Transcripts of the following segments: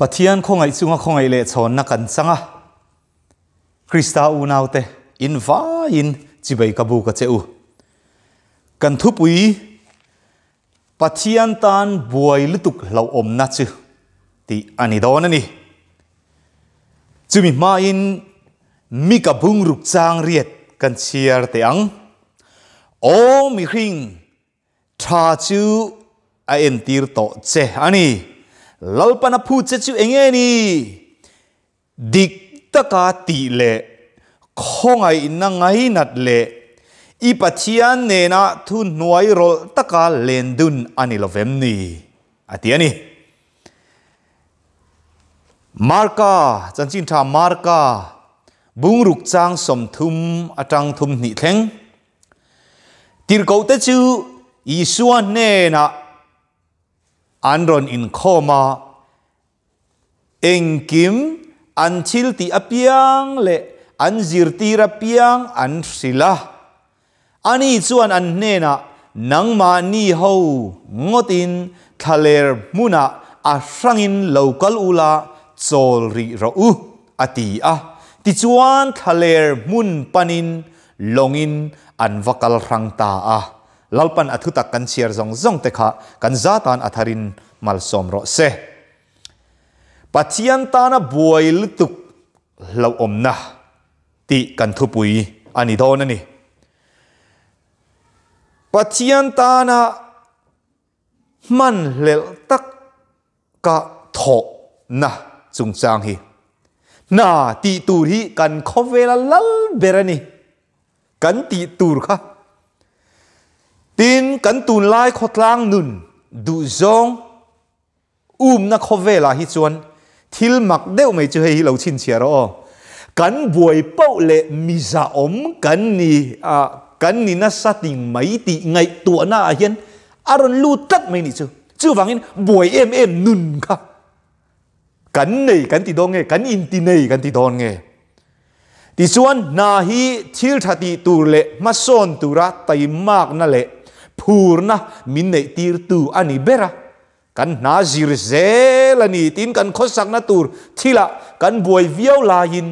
pathian khongai chunga khongai le chon na kan changa krista u naute in va in chibai kabu ka cheu kan thu pui pathian tan buai lutuk lau om na chu ti ani don ani chumi ma in mi ka bung ruk chang riet kan chiar te ang o mi hring tha chu a en tir to che ani ลลปนพูดเจ้าเองนี่ดิกตกาตีเลคงไอ้นังไอนัดเลอีปัจจัยเนน่ะทุนไวโรตกาเลนดุนอันีลเวมนี่อะไรนี่มาร์กาจันจินทามาร์กาบุงรุกจางสมทุมอาจังทุมนิเทงติรกอเตจูอีสวนเนน่ะ anron in khoma eng kim an chil ti apiang le an zir ti ra piang an sila ani chuan an hne na nang ma ni ho ngotin thaler muna a rangin local ula chol ri ro u ati a ti chuan thaler mun panin longin an vakal rang ta a lalpan athu tak kan siar zong zong te kha kan zatan atharin mal som ro se pathian tana buai tuk lo om na ti kan thu pui ani don ani ta na man lel tak ka tho na chung chang hi na ti tur hi kan khovela lal berani kan ti tur kha tin cần tun lai khót lang nun du zong um na khó ve la hi chuan thil mặc đeo mai chu hay hi lo chia rồi cần buổi bao lệ mi giả om cần ni à cần ni na sa tình mấy tỷ ngày tuổi na à hiên aron lu tất mấy nị chứ chứ vang in buổi em em nun kha cần này cần tỷ dong nghe cần in tỷ này kan tỷ dong nghe tỷ suan na hi thil thati tu lệ ma son tu ra tay mạc na lệ thurna min nei tir tu ani bera kan na zir ze la ni tin kan khosak na tur thila kan buai viau la hin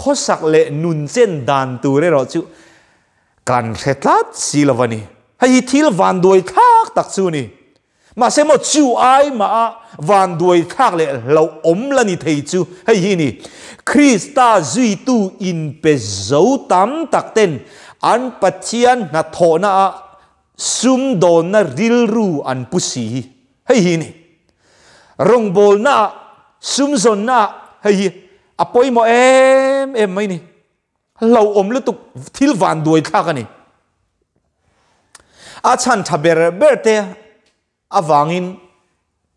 khosak le nun chen dan tu re ro chu kan khetlat silavani hay thil van duai thak tak chu ni mà xem một chiu ai mà vàn đuôi khác lệ lâu ốm là ni thầy chú hay hi ni Krista duy tu in pe dấu tám tạc tên an patian na thọ na a ซุมโดนนริลรูอันพุสีให้ฮีนี่รงบอลนะซุมซนนะให้ฮีอปอยมอเอ็มเอ็มไม่นี่เราอมลุตุกทิลวันด้วยข้ากันนี่อาชันทับเบรเบรเตะอาวังอิน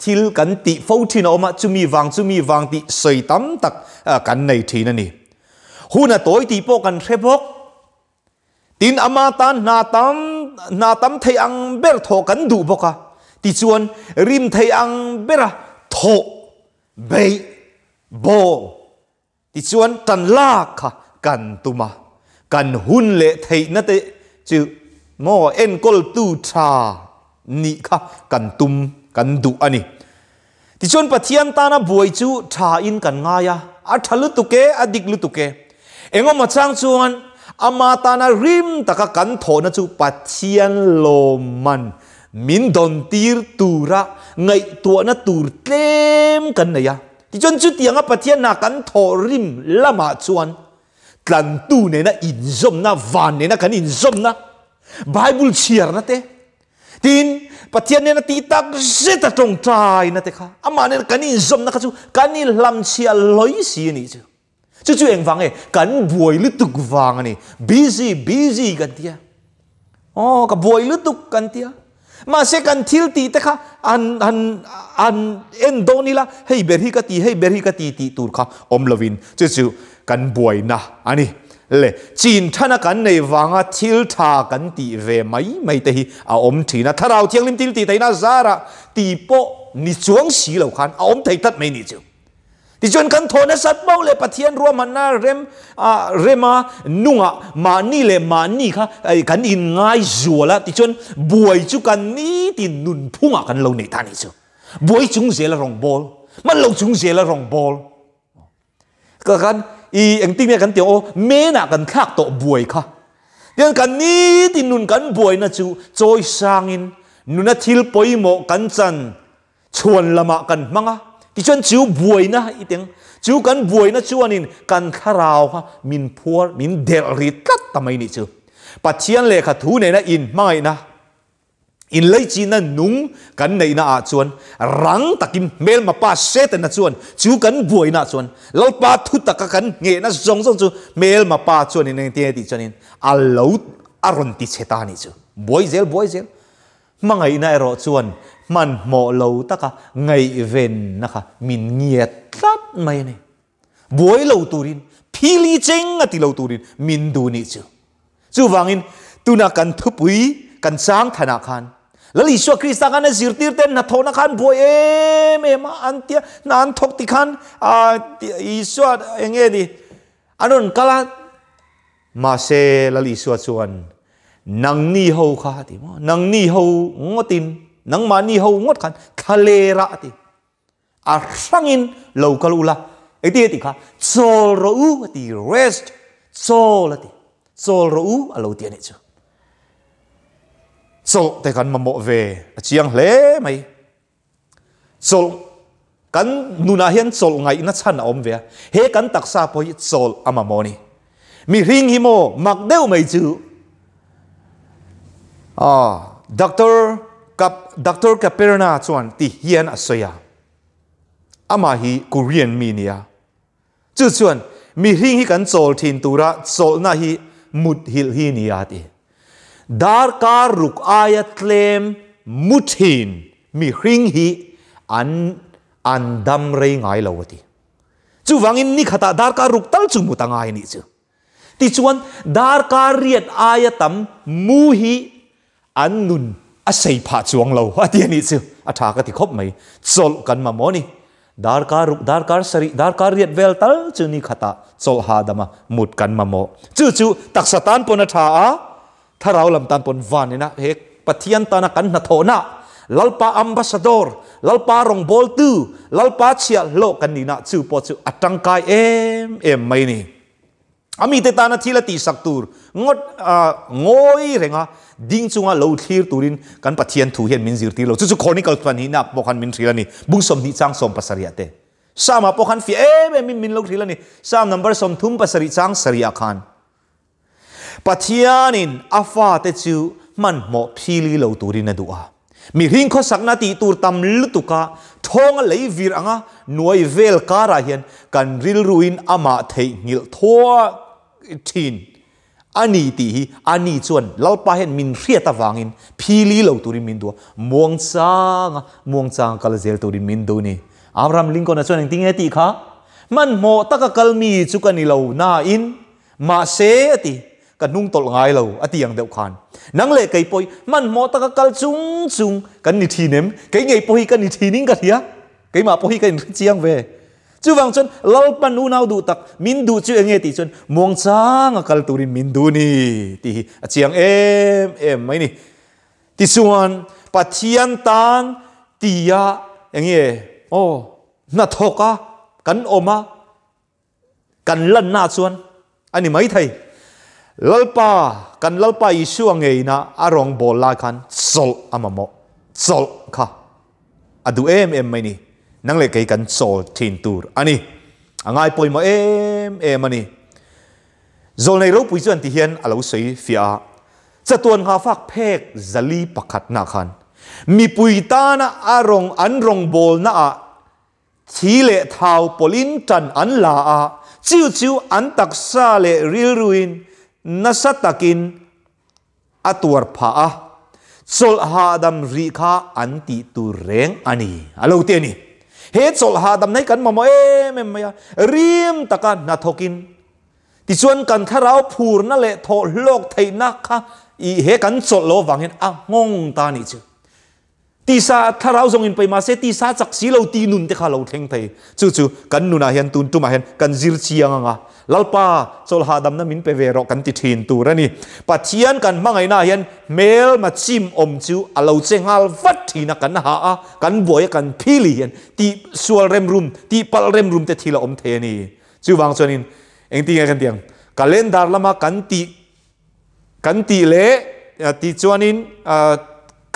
ทิลกันติฟูทินออกมาจุมีวังจุมีวังติใส่ตั้มตักกันในทีนั่นนี่หน่นตัวตีโปกันเทบกตินอมาตานนาตั้ม na tam thei ang ber tho kan du boka ti chuan rim thei ang bera tho bei bo ti chuan tan la kha kan tuma kan hun le thei na te chu mo en kol tu tha ni kha kan tum kan du ani ti chuan pathian ta na buai chu tha in kan nga ya a thalu tu ke adik lu tu ke engom achang chuan Amata na rim taka kan tho na chu pathian lo man min don tir tura ngai tua na tur tlem kan na ya ti chon chu tianga pathian na kan tho rim lama chuan tlan tu ne na in zom na van ne na kan in zom na bible chiar na te tin pathian ne na ti tak zeta tong tai na te kha ama ne kan in zom na kha chu kan ni lam chia loi si ni chu chứ chú anh vắng ấy cần buổi lít tục vàng này busy busy gần tia oh cả buổi lít tục gần tia mà sẽ cần thiếu tí tất cả an an an en đô ni là hey berhi cái tí hey berhi cái tí tí tụt khá om lovin chú chú cần buổi na anh lệ chín thân là cần này vàng à thiếu thà cần tí về mấy mấy tây à om thì na thà đầu tiếng lim tí tí tay na zara tí po ni xuống xí lâu khăn à om thấy tất mấy ni chứ ที่จนคันโทนะสัตว์บ้าเลยปะเทียนรัวมันน่าเรมอ่าเรมานุ่งอะมานี่เลยมานี่ค่ะไอ้กันอินง่ายจัวละที่จนบวยจุกันนี่ตินุนพุ่งอ่ะกันเราในท่านี่จ้บวยจุงเสียละรองบอลมันเราจุงเสียละรองบอลก็กันอีเอ็งติ้งเนี่ยกันเตียวโอเมน่ะกันคากโตบวยค่ะเดี๋ยวกันนี่ตินุนกันบวยนะจูจอยสางินนุนทิลปอยหมกันจันชวนละมากันมั้งอ่ะที่ฉันจิวบวยนะอีเตียงจิวกันบวยนะชัวนินกันข่าราวฮะมินพัวมินเดริตัดทำไมนี่จิวปัจเจียนเลขาทูเนี่ยนะอินไม่นะอินเลยจีนันนุ่งกันในน่าชวนรังตะกิมเมลมาป้าเซตนะชวนชิวกันบวยนะชวนเราป้าทุตะกันเงยนะจงจงจูเมลมาป้าชวนในเตียติชนินอัลลอฮฺอารุนติเชตานิจูบวยเซลบวยเซลมังไงนายรอชวนมันหมอเลวตะกะไงเวนนะคะมินเงียดตัดไม่เนี่ยบวยเลวตูรินพิลีเจงอะติเลวตูรินมินดูนี่จูจูวังอินตุนักันทุปุยกันสร้างธนาคารแล้วอิสวคริสต์กันจิรติรเตนนัทโทนักันบวยเอมเอมาอันเตียนันทกติคันอ่าอิสวเองเอดีอันนั้นกะละมาเซลลิสวชวนนังนี่เฮาค่ะที่มั้งนังนี่เฮางอติน nang ma ni ho ngot khan khalera ti a rangin lo kalula e ti ti kha sol ro u ti rest sol ti sol ro u a lo ti ani chu sol te kan mamo ve a chiang hle mai sol kan nuna hian sol ngai na chan om ve he kan taksa poi sol ama moni mi ring himo mak deu mai chu à doctor กับดกรกับเปรนาชวนที่เฮียนอัศยาอมาฮีกูเรียนมีเนียจุดชวนมีหิ้งหิกันโซลทินตุระโซลนาฮีมุดฮิลฮีนียาตีดาร์การุกอายตเลมมุดหินมีหิ้งฮีอันอันดัมเรงไงเลวตีจู่วังอินนี่ขตาดารการุกตั้งจุมุตังไงนี่จู่ที่ชวนดาร์การเรียดอายตัมมูฮีอันนุนอาศัยผาจวงเราอาทิตย์นี้สิอาทากติคบไหมจลกันมาโมนี่ดาร์การุดาร์การสริดาร์การเรียดเวลตัลจงนี่ขตาจลฮาดมามุดกันมาโมจู่จู่ตักสตานปนทาอถ้าเราลำตันปนวานนี่นะเฮกปะเทียนตานักันนัทโหนะลลปาอัมบาสดอร์ลลปารองบอลตูลลปาเชียโลกันนี่นะจู่ปอจู่อัตังกายเอ็มเอ็มไม่นี่อามีเตตานาทีละตีสักตูร์งดงอยเริง่ะดิ้งซุงอ่ะเราทีร์ตูรินกันปะเทียนถูเห็นมินซิร์ตีเราซุ่มคนีิกลตัวนห้นะพวกันมินทรีลานี่บุ้งสมนิจังสมปัสสริยะเตสามพวกันฟีเอเบมินมินโลาทีลานี่สามนัมเบอร์สมทุ่มปัสสริจังสริยะขันปะเทียนินอาฟาเตจิวมันหมอพีลีเลาตูรินนดูอ่มีริงข้อสักนาทีตูร์ตมลุตุกะทองอะยวิรังะหน่วยเวลการาเห็นกันริลรูินอามาเทงิลทัวทีนอันนี้ตีอันนี้ชวนเราไปเห็นมินเรียตวังอินพี่ลีเราตัวริมินตัวม่วงซางม่วงซางกาลเซลตัวริมินตัวนี่อามรามลิงคนนั้นชวนอย่างที่ไงตีค่ะมันโมตะกะกลมีจุกันนี่เราหน้าอินมาเซตีกันนุ่งตลงายเราอติยังเดียวขันนังเล่ไก่ปอยมันโมตะกะกลจุงจุงกันนิทีเนมไก่ไงปอยกันนิทีนิ่งกันเฮียไก่มาปอยกันเจียงเว chu wang chon lal pan u nau du tak min du chu enge ti chon mong chang akal turin min du ni ti achiang em em mai ni ti suan pathian tan tia enge o na thoka kan oma kan lan na chuan ani mai thai lalpa kan lalpa isu angei na arong bol la khan sol amamo sol kha adu em em mai ni năng lệ cái cần tin thiên tur ani anh ai bôi mà em em ani rồi này lúc bây giờ thì hiện alo sấy phía sẽ tuần hà phát phek zali pakat na khan mi pui ta na arong an rong bol na a chỉ lệ thau polin trần an là a chiu chiu an tắc sa lệ ril ruin na sát takin atuar pa a sol ha adam ri kha an ti tu reng ani alo à tiền ni เฮดสลหาดำในกันมาโมเอเมมยาเรียมตะกันนาทกินติชวนกันท้าเราผูรนั่นแหละทโลกไทยนักค่ะอีเฮกันสลโลวังเห็นอ่ะงงตานี่จื ti sa tharau zong in paima se ti sa chak si lo ti nun te kha lo theng thei chu chu kan nuna hian tun tuma hian kan zir chiang anga lalpa chol ha dam na min pe ve ro kan ti thin tu rani pathian kan mangai na hian mel ma chim om chu alo chengal vat thina kan ha a kan boy kan phili hian ti sual rem room ti pal rem room te thila om the ni chu wang chuan in eng ti kan tiang kalendar lama kan ti kan ti le ti chuan in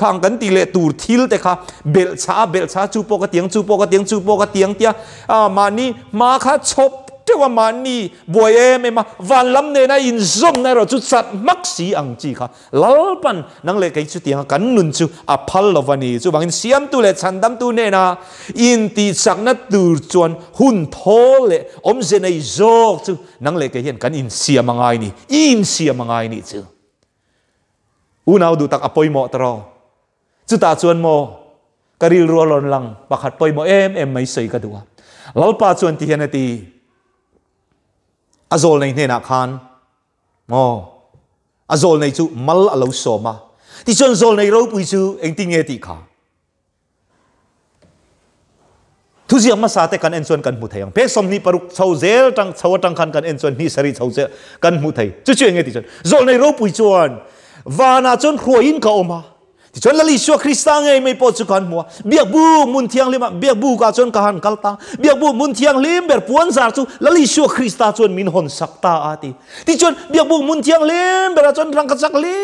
ขังกันตีเลตูทิลแต่ค่ะเบลชาเบลชาจูโปกเตียงจูโปกเตียงจูโปกเตียงเตียอ่ามานี่มาค่ะชบเจ้าว่ามานี่บวยเอมมาวันลำเนน่าอินซอมในเราจุดสัตมักสีอังจีค่ะลลปันนังเลกิจุดเตียงกันนุนจูอภัลลวันนี้จูบางอินเสียมตูเลชันดัมตูเนน่าอินตีสักนัดตูจวนหุ่นโพเลอมเซนไอโจจูนังเลกิเห็นกันอินเสียมังไงนี่อินเสียมังไงนี่จูอุณาวดูตักอภัยหมอตรอจุตาชวนโมกริลรัวลอนลังปากัดปอยโมเอ็มเอ็มไม่ใส่กระดัวลลปาชวนที่เห็นตีอาโจลในเนนักขานโมอาโจลในจุมัลอลาสมาที่ชนโจลในรูปุยจูเองติเงติขาทุเย่างมาสาธเตกันเอ็นชวนกันมุทัยยงเพศสมนีปรุกชาวเซลตังชาวตังขันกันเอ็นชวนนี่สริชาวเซลกันมุทัยจุจื่องี่ชนโจลในรูปุยจวนวานาวนครัวอินเขาออกมา Ti chon lali shua Krista nge mai po chu kan mua. Biak bu mun thiang lima, biak bu ka chon kahan kalta. Biak bu mun thiang lim ber puan zar chu lali shua Krista chon min hon sakta a ti. Ti chon biak bu mun thiang lim ber chon rang kachak li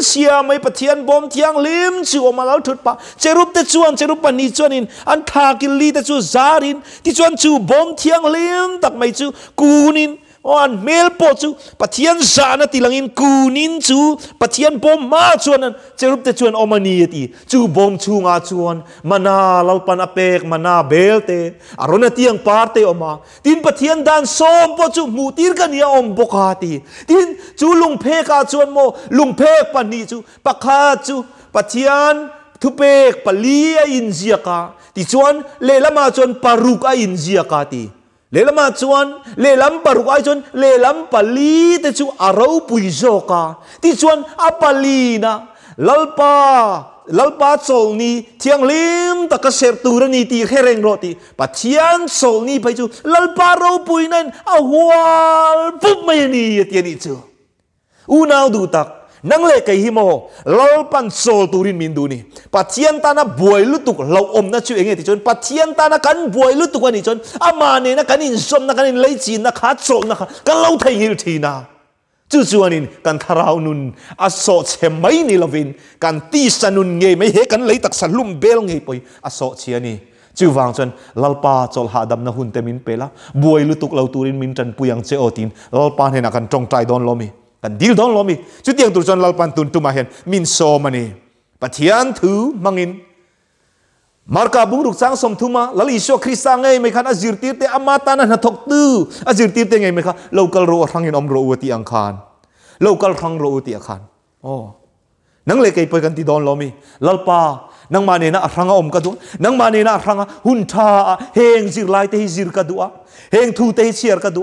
sia mai pathian bom thiang lim chu o malal thut pa. Cherup te chuan cherup pa ni chuan in an tha ki li te chu zarin. Di chon chu bom thiang lim tak mai chu kunin. on mel po chu pathian zana tilangin kunin chu pathian bom ma chuan cherup te chuan omani ti chu bom chunga chuan mana lalpan apek mana belte arona tiang parte oma tin pathian dan som po chu mutir kan ya om bokati tin chu lung phe ka chuan mo lung phe pani chu pakha chu pathian thupek palia inziaka ti chuan lelama chuan paruk a inziaka ti le lama chuan le lam par kwai chon le lam pali te chu aro pui zo ka ti chuan a pali na lalpa lalpa chol ni thiang lim ta ka ser tur ni ti khereng ro ti pa thiang chol ni pai chu lalpa ro pui nen a hual pu me ni ti ni chu u nau du tak นังเลกฮิโมลลลปันโซลตูรินมินดูนี่ปัจเจียนตานะบวยลุตุกเราอมนะชื่อเองไงที่จนปัจเจียนตานะกันบวยลุตุกวันนี้จนอามาเนี่ยนะกันอินสมนะกันอินไลจีนะขาโซนะกันเราไทยฮิลทีนะจู่จวนนี้กันทาราวนุนอโศเชไม่นี่ลวินกันตีสนุนเงยไม่เหนกันเลยตักสลุมเบลเงยไปอโศเชียนี่จู่วางจนลลปาจลหาดำนะหุ่นเตมินเปลาบวยลุตุกเราตูรินมินจันปุยังเจอตินลลปาเห็นกันจงใจโดนลมีกันดิลดองลมีจุดเดียงตุรจนลลปันตุนตุมาเห็นมินโซมันนี่ปะเทียนถือมังอินมาร์กาบุงรุกสังสมทุมาลลิสโคริสร้างไงไหมคะอาจิรติเตอมาตานะนทกตื้ออาจิรติเตไงไหมคะเรากลรัวครังยินอมรัวตีอังคารเรากลครังงรัวตีอังคารโอ้นังเลกไปกันที่ดอนลมีลลปานังมาเนนะครังอมกัดูนังมาเนนะครังหุ่นท่าเฮงจิรไลเตฮิจิรกัดูเฮงทูเตฮิเชียร์กัดู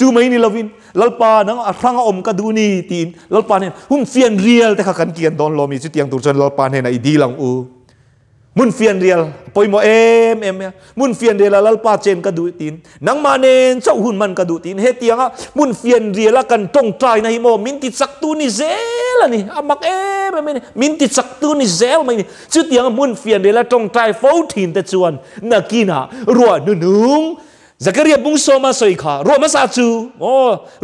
จูไม่นี่ลวินลลปานังครั้งอมกระดูนีตีนลลปานเนี่ยหุ่มเฟียนเรียลแต่ขกันเกียนดอนลมีสุดยังตุรชนลลปานเนี่ยไอดีลังอูมุนเฟียนเรียลปอยโมเอ็มเอ็มเนี่ยมุนเฟียนเรียลลลปาเจนกะดูตีนนังมาเนนเจ้าหุ่นมันกระดูตีนเฮตียงอ่ะมุนเฟียนเรียลกันตรงใจในโมมินติดสักตูนี่เซลนี่อามักเอ็ม็มเนี่ยมินติดสักตูนี่เซลไม่เนี่ยเุดยังมุนเฟียนเรียลตรงใจโฟทีนแต่ชวนนักกินะรัวนุ่งจะกเรียบุงโซมาสอยขารวมมาซาจูโอ้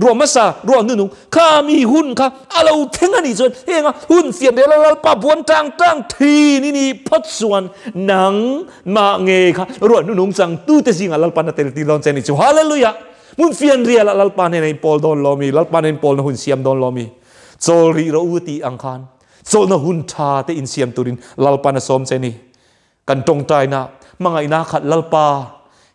รวมมาซารวมนุ่นข้ามีหุ้นค่ะอาเราเทงอันนี้ส่วนเฮงหุ้นเสียงเดียวเราปะบวนตั้งตั้งทีนี่นี่พัดส่วนหนังมาเงยค่ะรวมนุ่นจังตู้เตจิงเราปันาเตลติลอนเซนิจูฮาเลลูยามุนเฟียนเรียลเราปันในปอลดอนลอมีเราปันในพอลนหุ่นเสียมดอนลอมีโซลีเราอุติอังคานโซนหุ่นชาเตอินเสียมตุรินเราปันาซอมเซนิกันตรงใจนะมังไงนะขัดเราปา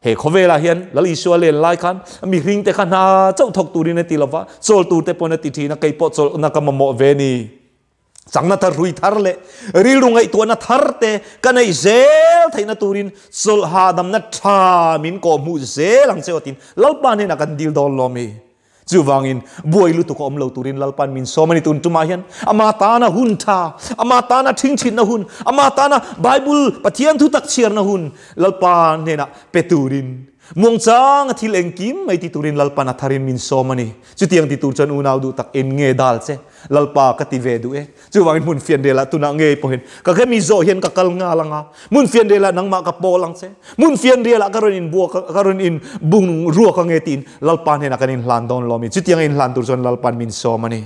เฮคเวลาเหียนแล้วอิสราเอลไล่ขันมีริงแต่ขันหาเจ้าทกตูรีในตีลาวะโซลตูเต่ปนติทีนักไอ่ปอโซลนักมโมเวนีสังนัทรุยทารเลรีลุงไอตัวนัทาร์เตกันไอเซลไทยนัตูรินโซลฮาดัมนัทามินกอมูเซลังเซอตินลับบานเนี่ยนักันดิลดอลลอมี Chu in, buai lu tu ko om lo turin lalpan min so mani tun tuma hian ama tana hun tha ama tana thing chin na hun ama tana bible pathian thu tak chiar na hun lalpan ne na peturin muang chang thil eng kim mai ti turin lalpa na tharin min so mani chu tiang ti tur chan unau du tak en nge dal che lalpa ka ti ve du e wang mun fian dela tuna nge po hin ka ke mi zo hian ka kal nga langa mun fian dela nang ma ka mun fian dela ka in bu ka in bung ruwa ka nge tin lalpan hena kanin hlan lomi chu tiang in hlan chan lalpan min so mani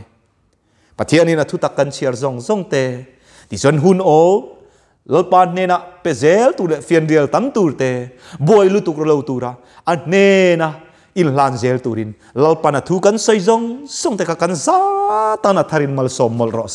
pathian in athu tak kan chiar zong zong te ti chon hun o lalpa nena pezel tu dek fian dial tam tur te boy lu tuk lo tura a nena in lan zel turin lalpa na thu kan sai jong song te ka kan mal som mal ro